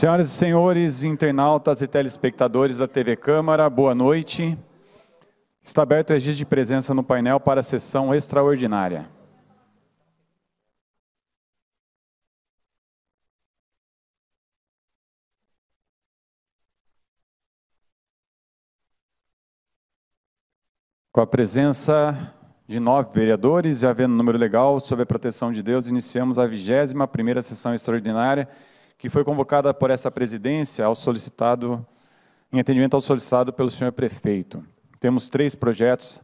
Senhoras e senhores, internautas e telespectadores da TV Câmara, boa noite. Está aberto o registro de presença no painel para a sessão extraordinária. Com a presença de nove vereadores e havendo número legal sobre a proteção de Deus, iniciamos a 21ª sessão extraordinária que foi convocada por essa presidência ao solicitado, em atendimento ao solicitado pelo senhor prefeito. Temos três projetos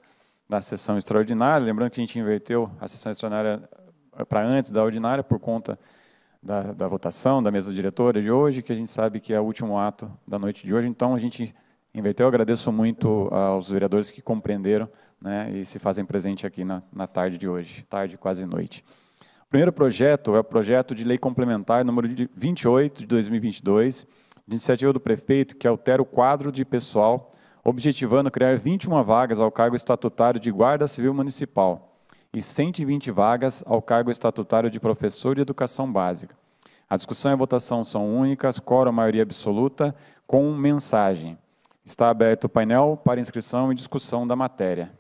da sessão extraordinária, lembrando que a gente inverteu a sessão extraordinária eh, para antes da ordinária, por conta da, da votação da mesa diretora de hoje, que a gente sabe que é o último ato da noite de hoje, então a gente inverteu. Eu agradeço muito aos vereadores que compreenderam né, e se fazem presente aqui na, na tarde de hoje, tarde, quase noite primeiro projeto é o projeto de lei complementar número 28 de 2022, de iniciativa do prefeito, que altera o quadro de pessoal, objetivando criar 21 vagas ao cargo estatutário de guarda civil municipal e 120 vagas ao cargo estatutário de professor de educação básica. A discussão e a votação são únicas, coro a maioria absoluta, com mensagem. Está aberto o painel para inscrição e discussão da matéria.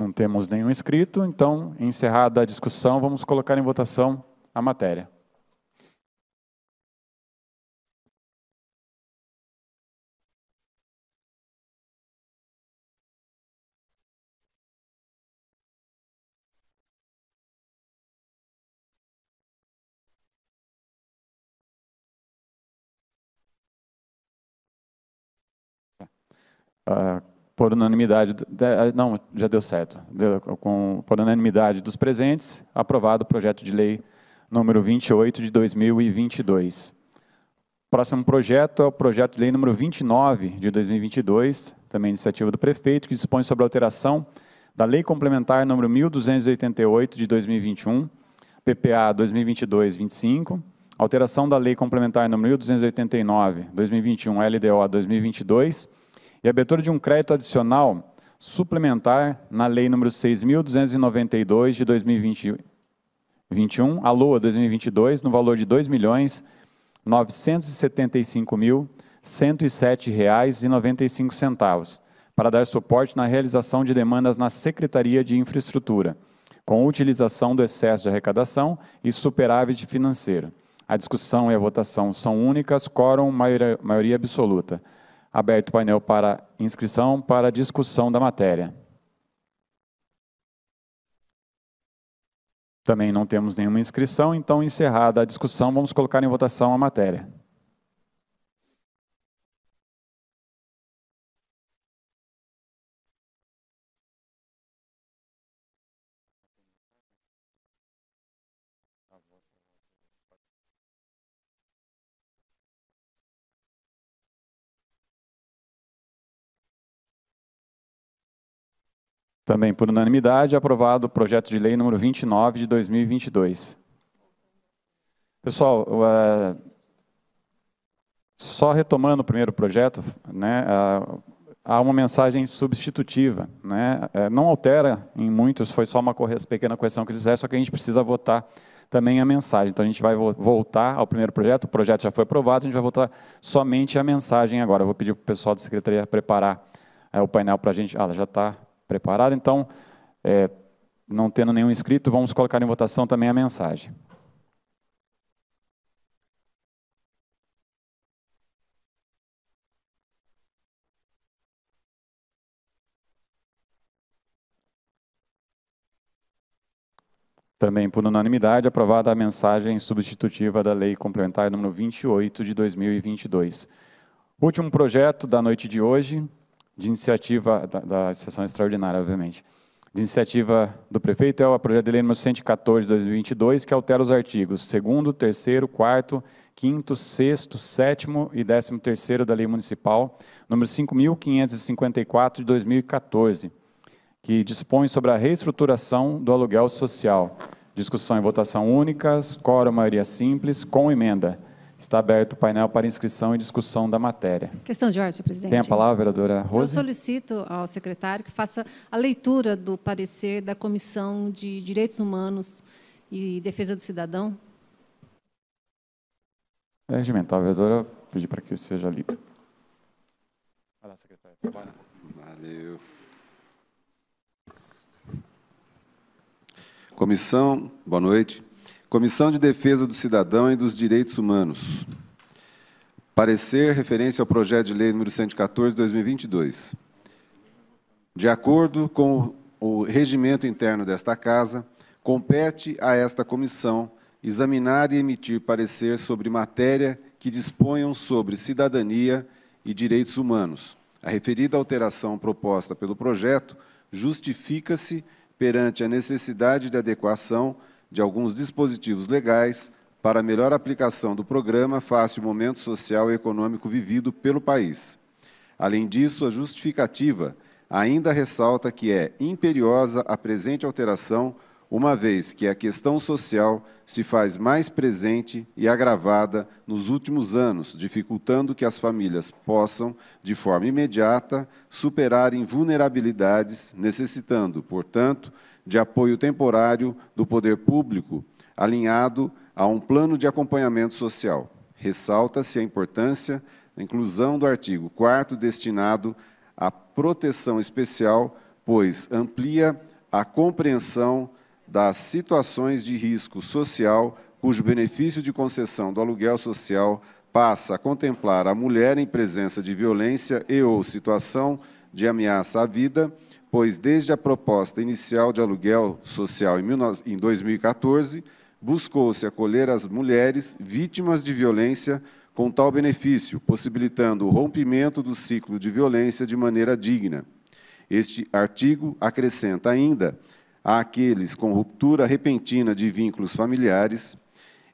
Não temos nenhum inscrito, então, encerrada a discussão, vamos colocar em votação a matéria. Uh, por unanimidade, ah, não, já deu certo, deu, com, por unanimidade dos presentes, aprovado o projeto de lei número 28 de 2022. Próximo projeto é o projeto de lei número 29 de 2022, também iniciativa do prefeito, que dispõe sobre a alteração da Lei Complementar número 1288 de 2021, PPA 2022-25, alteração da Lei Complementar número 1289, 2021, LDO 2022, e abertura de um crédito adicional suplementar na Lei nº 6.292 de 2021, a LOA 2022, no valor de R$ 2.975.107,95, para dar suporte na realização de demandas na Secretaria de Infraestrutura, com utilização do excesso de arrecadação e superávit financeiro. A discussão e a votação são únicas, quórum, maioria absoluta aberto o painel para inscrição para discussão da matéria. Também não temos nenhuma inscrição, então encerrada a discussão, vamos colocar em votação a matéria. Também por unanimidade, aprovado o projeto de lei número 29 de 2022. Pessoal, é, só retomando o primeiro projeto, né, é, há uma mensagem substitutiva. Né, é, não altera em muitos, foi só uma pequena correção que eles fizeram, só que a gente precisa votar também a mensagem. Então a gente vai voltar ao primeiro projeto, o projeto já foi aprovado, a gente vai votar somente a mensagem agora. Eu vou pedir para o pessoal da secretaria preparar o painel para a gente. Ah, já está preparado. Então, é, não tendo nenhum inscrito, vamos colocar em votação também a mensagem. Também por unanimidade, aprovada a mensagem substitutiva da Lei Complementar número 28 de 2022. Último projeto da noite de hoje, de iniciativa da, da sessão extraordinária, obviamente, de iniciativa do prefeito é o projeto de lei número 114 de 2022, que altera os artigos 2º, 3º, 4º, 5º, 6 7 e 13º da Lei Municipal, número 5.554 de 2014, que dispõe sobre a reestruturação do aluguel social. Discussão e votação únicas, quórum maioria simples, com emenda. Está aberto o painel para inscrição e discussão da matéria. Questão de ordem, senhor presidente. Tem a palavra, vereadora Rose. Eu solicito ao secretário que faça a leitura do parecer da Comissão de Direitos Humanos e Defesa do Cidadão. É regimental, a vereadora pedir para que seja lido. Olá, secretário. Valeu. Comissão, boa noite. Comissão de Defesa do Cidadão e dos Direitos Humanos. Parecer referência ao projeto de lei número 114 de 2022. De acordo com o regimento interno desta Casa, compete a esta comissão examinar e emitir parecer sobre matéria que disponham sobre cidadania e direitos humanos. A referida alteração proposta pelo projeto justifica-se perante a necessidade de adequação de alguns dispositivos legais para a melhor aplicação do programa face o momento social e econômico vivido pelo país. Além disso, a justificativa ainda ressalta que é imperiosa a presente alteração, uma vez que a questão social se faz mais presente e agravada nos últimos anos, dificultando que as famílias possam, de forma imediata, superarem vulnerabilidades, necessitando, portanto, de apoio temporário do poder público, alinhado a um plano de acompanhamento social. Ressalta-se a importância da inclusão do artigo 4 destinado à proteção especial, pois amplia a compreensão das situações de risco social cujo benefício de concessão do aluguel social passa a contemplar a mulher em presença de violência e ou situação de ameaça à vida, pois desde a proposta inicial de aluguel social em 2014, buscou-se acolher as mulheres vítimas de violência com tal benefício, possibilitando o rompimento do ciclo de violência de maneira digna. Este artigo acrescenta ainda àqueles com ruptura repentina de vínculos familiares,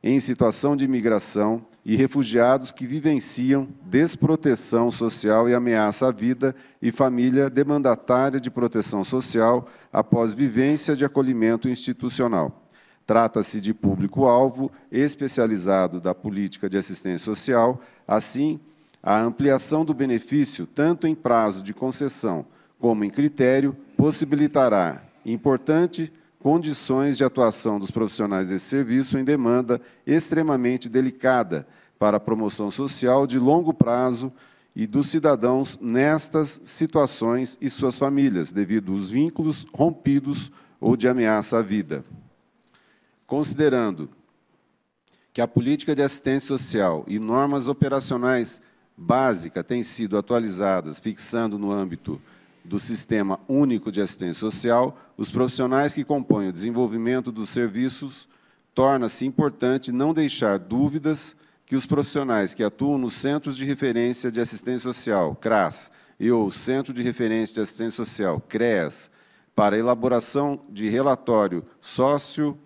em situação de imigração, e refugiados que vivenciam desproteção social e ameaça à vida e família demandatária de proteção social após vivência de acolhimento institucional. Trata-se de público-alvo especializado da política de assistência social, assim, a ampliação do benefício, tanto em prazo de concessão como em critério, possibilitará importante condições de atuação dos profissionais desse serviço em demanda extremamente delicada para a promoção social de longo prazo e dos cidadãos nestas situações e suas famílias, devido aos vínculos rompidos ou de ameaça à vida. Considerando que a política de assistência social e normas operacionais básicas têm sido atualizadas, fixando no âmbito do Sistema Único de Assistência Social os profissionais que compõem o desenvolvimento dos serviços torna-se importante não deixar dúvidas que os profissionais que atuam nos Centros de Referência de Assistência Social, CRAS, e ou Centro de Referência de Assistência Social, CREAS, para elaboração de relatório sócio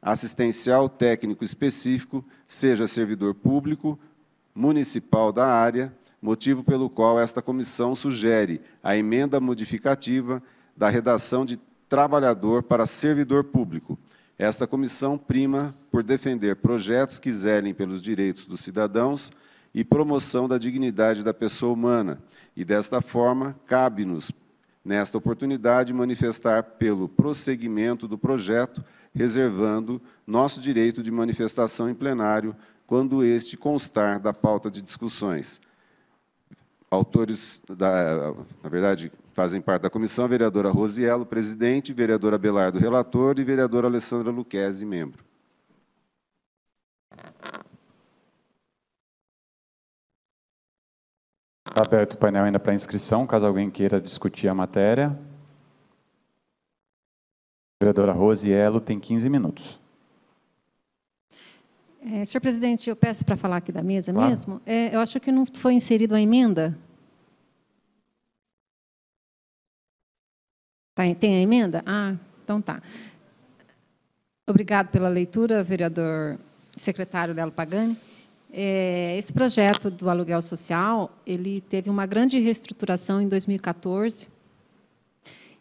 assistencial técnico específico, seja servidor público, municipal da área, motivo pelo qual esta comissão sugere a emenda modificativa da redação de trabalhador para servidor público. Esta comissão prima por defender projetos que zelem pelos direitos dos cidadãos e promoção da dignidade da pessoa humana. E, desta forma, cabe-nos, nesta oportunidade, manifestar pelo prosseguimento do projeto, reservando nosso direito de manifestação em plenário quando este constar da pauta de discussões. Autores, da, na verdade, Fazem parte da comissão a vereadora Rosiello, presidente, vereadora Belardo, relator, e vereadora Alessandra Luquezzi, membro. Está aberto o painel ainda para inscrição, caso alguém queira discutir a matéria. A vereadora Rosiello tem 15 minutos. É, senhor presidente, eu peço para falar aqui da mesa claro. mesmo. É, eu acho que não foi inserida a emenda Tá, tem a emenda? Ah, então tá. Obrigado pela leitura, vereador secretário Lelo Pagani. É, esse projeto do aluguel social, ele teve uma grande reestruturação em 2014.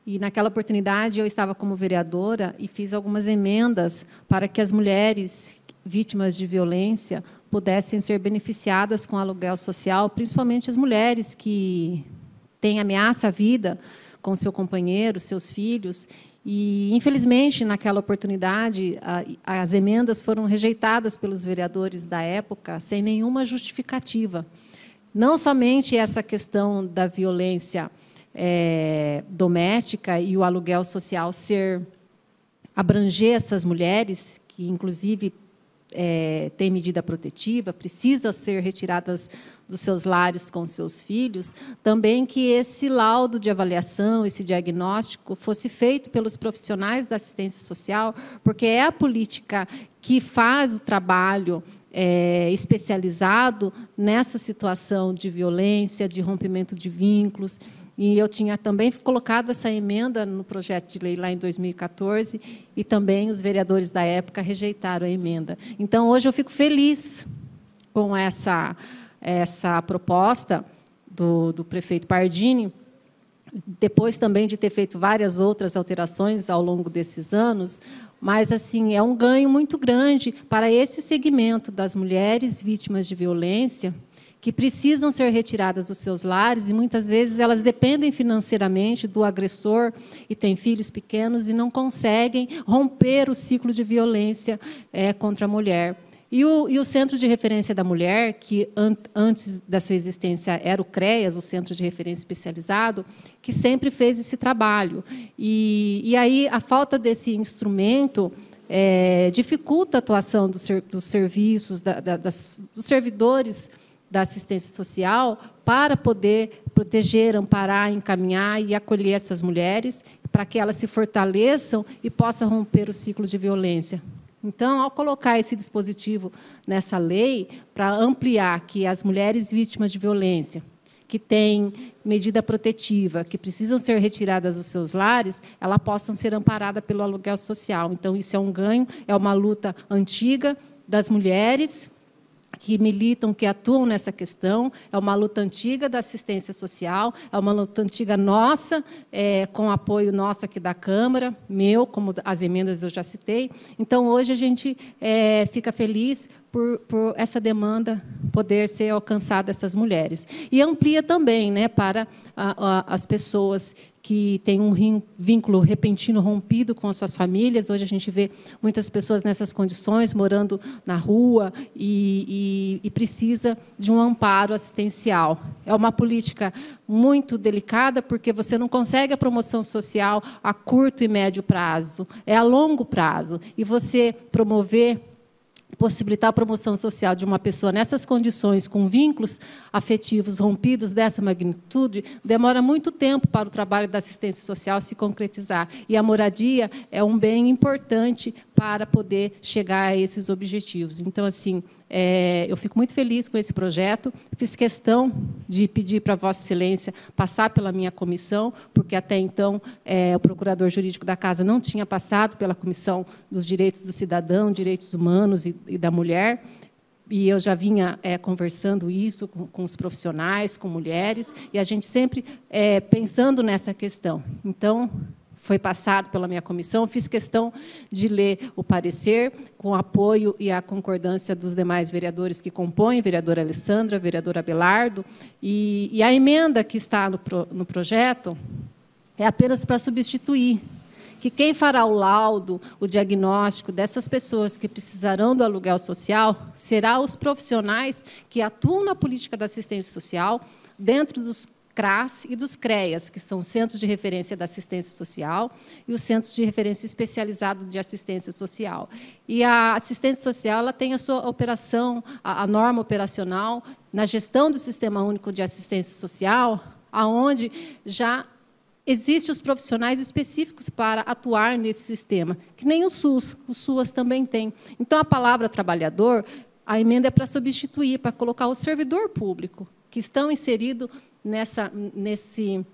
E naquela oportunidade eu estava como vereadora e fiz algumas emendas para que as mulheres vítimas de violência pudessem ser beneficiadas com aluguel social, principalmente as mulheres que têm ameaça à vida com seu companheiro, seus filhos. E, infelizmente, naquela oportunidade, a, as emendas foram rejeitadas pelos vereadores da época sem nenhuma justificativa. Não somente essa questão da violência é, doméstica e o aluguel social ser abranger essas mulheres, que inclusive é, tem medida protetiva, precisa ser retiradas dos seus lares com seus filhos, também que esse laudo de avaliação, esse diagnóstico, fosse feito pelos profissionais da assistência social, porque é a política que faz o trabalho é, especializado nessa situação de violência, de rompimento de vínculos. E eu tinha também colocado essa emenda no projeto de lei lá em 2014 e também os vereadores da época rejeitaram a emenda. Então hoje eu fico feliz com essa essa proposta do, do prefeito Pardini, depois também de ter feito várias outras alterações ao longo desses anos, mas assim é um ganho muito grande para esse segmento das mulheres vítimas de violência que precisam ser retiradas dos seus lares e muitas vezes elas dependem financeiramente do agressor e têm filhos pequenos e não conseguem romper o ciclo de violência é, contra a mulher. E o, e o, Centro de Referência da Mulher, que an antes da sua existência era o CREAS, o Centro de Referência Especializado, que sempre fez esse trabalho. E, e aí a falta desse instrumento é, dificulta a atuação do ser, dos serviços, da, da, das, dos servidores da assistência social para poder proteger, amparar, encaminhar e acolher essas mulheres, para que elas se fortaleçam e possam romper o ciclo de violência. Então, ao colocar esse dispositivo nessa lei, para ampliar que as mulheres vítimas de violência, que têm medida protetiva, que precisam ser retiradas dos seus lares, elas possam ser amparadas pelo aluguel social. Então, isso é um ganho, é uma luta antiga das mulheres que militam, que atuam nessa questão. É uma luta antiga da assistência social, é uma luta antiga nossa, é, com apoio nosso aqui da Câmara, meu, como as emendas eu já citei. Então, hoje a gente é, fica feliz por, por essa demanda poder ser alcançada essas mulheres. E amplia também né, para a, a, as pessoas que têm um vínculo repentino rompido com as suas famílias. Hoje a gente vê muitas pessoas nessas condições, morando na rua e, e, e precisa de um amparo assistencial. É uma política muito delicada, porque você não consegue a promoção social a curto e médio prazo, é a longo prazo. E você promover possibilitar a promoção social de uma pessoa nessas condições, com vínculos afetivos rompidos dessa magnitude, demora muito tempo para o trabalho da assistência social se concretizar. E a moradia é um bem importante para poder chegar a esses objetivos. Então, assim, é, eu fico muito feliz com esse projeto. Fiz questão de pedir para Vossa Excelência passar pela minha comissão, porque até então é, o procurador jurídico da Casa não tinha passado pela Comissão dos Direitos do Cidadão, Direitos Humanos e, e da Mulher e eu já vinha é, conversando isso com, com, os profissionais, com mulheres, e a gente sempre é, pensando nessa questão. Então, foi passado pela minha comissão, fiz questão de ler o parecer com apoio e a concordância dos demais vereadores que compõem, vereadora Alessandra, vereadora Abelardo, e, e a emenda que está no, pro, no projeto é apenas para substituir que quem fará o laudo, o diagnóstico dessas pessoas que precisarão do aluguel social será os profissionais que atuam na política da assistência social dentro dos CRAS e dos CREAS, que são Centros de Referência da Assistência Social e os Centros de Referência Especializada de Assistência Social. E a assistência social ela tem a sua operação, a, a norma operacional, na gestão do Sistema Único de Assistência Social, aonde já existem os profissionais específicos para atuar nesse sistema, que nem o SUS, o SUAS também tem. Então, a palavra trabalhador, a emenda é para substituir, para colocar o servidor público, que estão inseridos nessa, nesse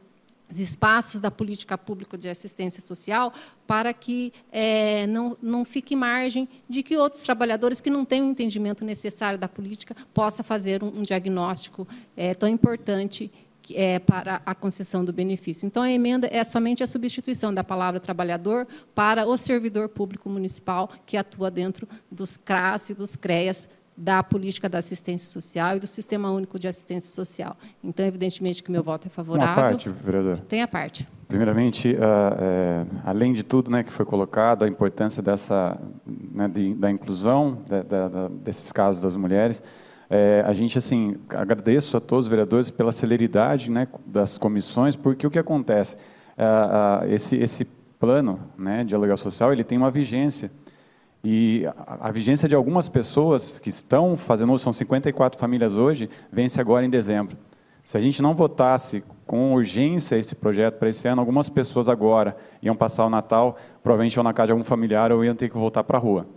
espaços da política pública de assistência social para que é, não, não fique margem de que outros trabalhadores que não têm o entendimento necessário da política possa fazer um, um diagnóstico é, tão importante é, para a concessão do benefício. Então, a emenda é somente a substituição da palavra trabalhador para o servidor público municipal que atua dentro dos CRAS e dos CREAS da política da assistência social e do Sistema Único de Assistência Social. Então, evidentemente que meu voto é favorável. Tem a parte, vereador. Tem a parte. Primeiramente, uh, é, além de tudo né, que foi colocado, a importância dessa, né, de, da inclusão de, de, desses casos das mulheres, é, a gente assim agradeço a todos os vereadores pela celeridade né, das comissões, porque o que acontece? Uh, uh, esse, esse plano né, de aluguel social ele tem uma vigência, e a, vigência de algumas pessoas que estão fazendo, são 54 famílias hoje, vence agora em dezembro. Se a gente não votasse com urgência esse projeto para esse ano, algumas pessoas agora iam passar o Natal, provavelmente iam na casa de algum familiar ou iam ter que voltar para a rua.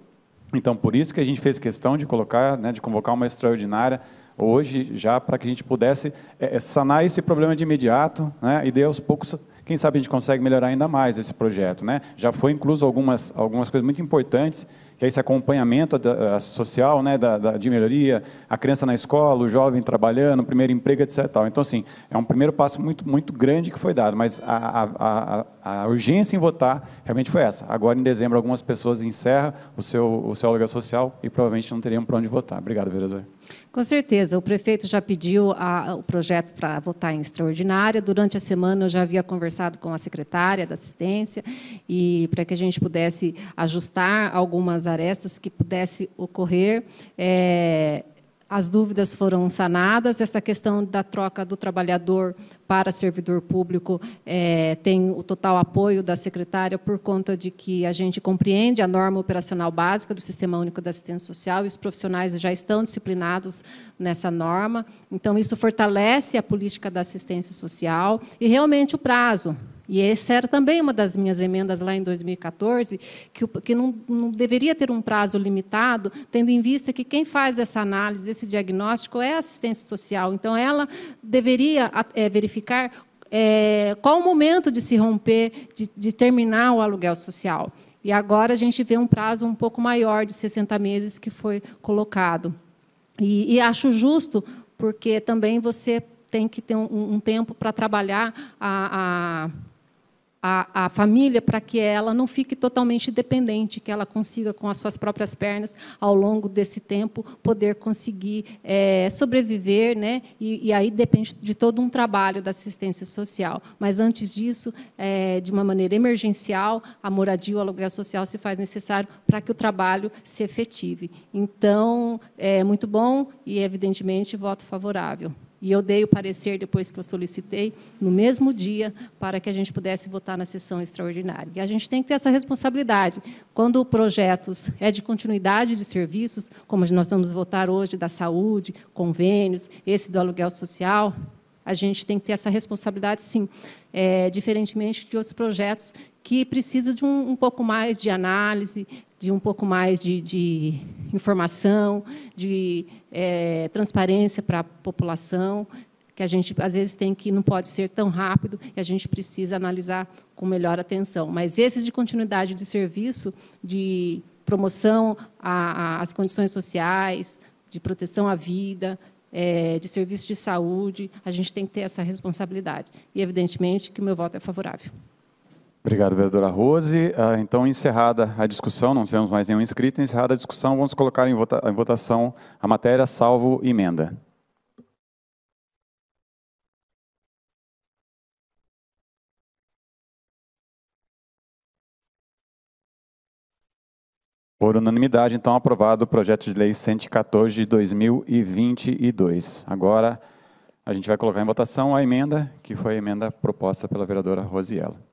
Então, por isso que a gente fez questão de colocar, né, de convocar uma extraordinária hoje, já para que a gente pudesse é, é sanar esse problema de imediato né, e, daí, aos poucos, quem sabe a gente consegue melhorar ainda mais esse projeto. Né? Já foi incluso algumas, algumas coisas muito importantes, que é esse acompanhamento da, eh, social né, da, da, de melhoria, a criança na escola, o jovem trabalhando, o primeiro emprego, etc. Então, assim, é um primeiro passo muito, muito grande que foi dado, mas a, a, a a urgência em votar realmente foi essa. Agora, em dezembro, algumas pessoas encerram o seu, o seu aluguel social e provavelmente não teriam para onde votar. Obrigado, vereador. Com certeza. O prefeito já pediu a, o projeto para votar em extraordinária. Durante a semana, eu já havia conversado com a secretária da assistência e para que a gente pudesse ajustar algumas arestas que pudesse ocorrer. É, as dúvidas foram sanadas. Essa questão da troca do trabalhador para servidor público é, tem o total apoio da secretária, por conta de que a gente compreende a norma operacional básica do Sistema Único da Assistência Social e os profissionais já estão disciplinados nessa norma. Então, isso fortalece a política da assistência social e, realmente, o prazo. E essa era também uma das minhas emendas lá em 2014, que, que não, não deveria ter um prazo limitado, tendo em vista que quem faz essa análise, esse diagnóstico, é a assistência social. Então, ela deveria é, verificar é, qual o momento de se romper, de, de, terminar o aluguel social. E agora a gente vê um prazo um pouco maior, de 60 meses, que foi colocado. E, e acho justo, porque também você tem que ter um, um tempo para trabalhar a, a a, a família para que ela não fique totalmente dependente, que ela consiga, com as suas próprias pernas, ao longo desse tempo, poder conseguir é, sobreviver. Né? E, e, aí depende de todo um trabalho da assistência social. Mas, antes disso, é, de uma maneira emergencial, a moradia ou a aluguel social se faz necessário para que o trabalho se efetive. Então, é muito bom e, evidentemente, voto favorável. E eu dei o parecer depois que eu solicitei, no mesmo dia, para que a gente pudesse votar na sessão extraordinária. E a gente tem que ter essa responsabilidade. Quando o projetos é de continuidade de serviços, como nós vamos votar hoje da saúde, convênios, esse do aluguel social, a gente tem que ter essa responsabilidade, sim, é, diferentemente de outros projetos que precisa de um, um pouco mais de análise, de um pouco mais de, de informação, de é, transparência para a população, que a gente às vezes tem que não pode ser tão rápido e a gente precisa analisar com melhor atenção. Mas esses de continuidade de serviço, de promoção às condições sociais, de proteção à vida, é, de serviços de saúde, a gente tem que ter essa responsabilidade. E, evidentemente, que o meu voto é favorável. Obrigado, vereadora Rose. Ah, então, encerrada a discussão, não temos mais nenhum inscrito, encerrada a discussão, vamos colocar em, votação a matéria, salvo emenda. Por unanimidade, então, aprovado o projeto de lei 114 de 2022. Agora, a gente vai colocar em votação a emenda, que foi a emenda proposta pela vereadora Rosiela.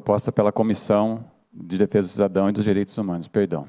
proposta pela Comissão de Defesa do Cidadão e dos Direitos Humanos. Perdão.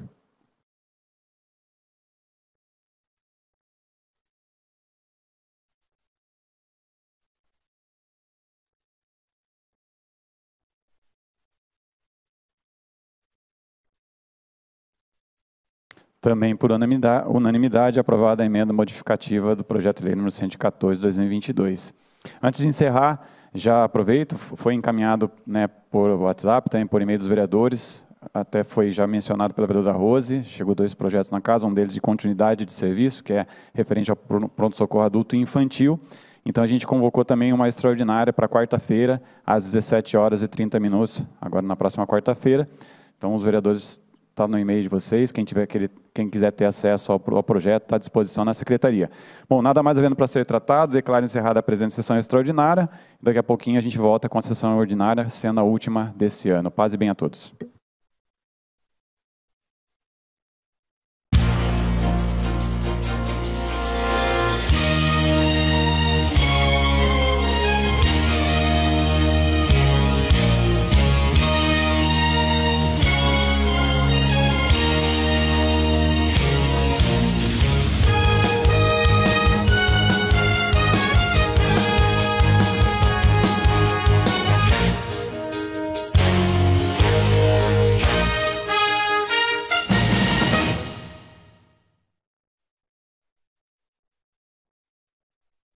Também por unanimidade, unanimidade aprovada a emenda modificativa do projeto de lei número 114 de 2022. Antes de encerrar, já aproveito, foi encaminhado né, por WhatsApp, também por e-mail dos vereadores, até foi já mencionado pela vereadora Rose, chegou dois projetos na casa, um deles de continuidade de serviço, que é referente ao pronto-socorro adulto e infantil. Então a gente convocou também uma extraordinária para quarta-feira, às 17 horas e 30 minutos, agora na próxima quarta-feira. Então os vereadores está no e-mail de vocês. Quem, tiver, quem quiser ter acesso ao, ao projeto está à disposição na secretaria. Bom, nada mais havendo para ser tratado, declaro encerrada a presente sessão extraordinária. Daqui a pouquinho a gente volta com a sessão ordinária, sendo a última desse ano. Paz e bem a todos.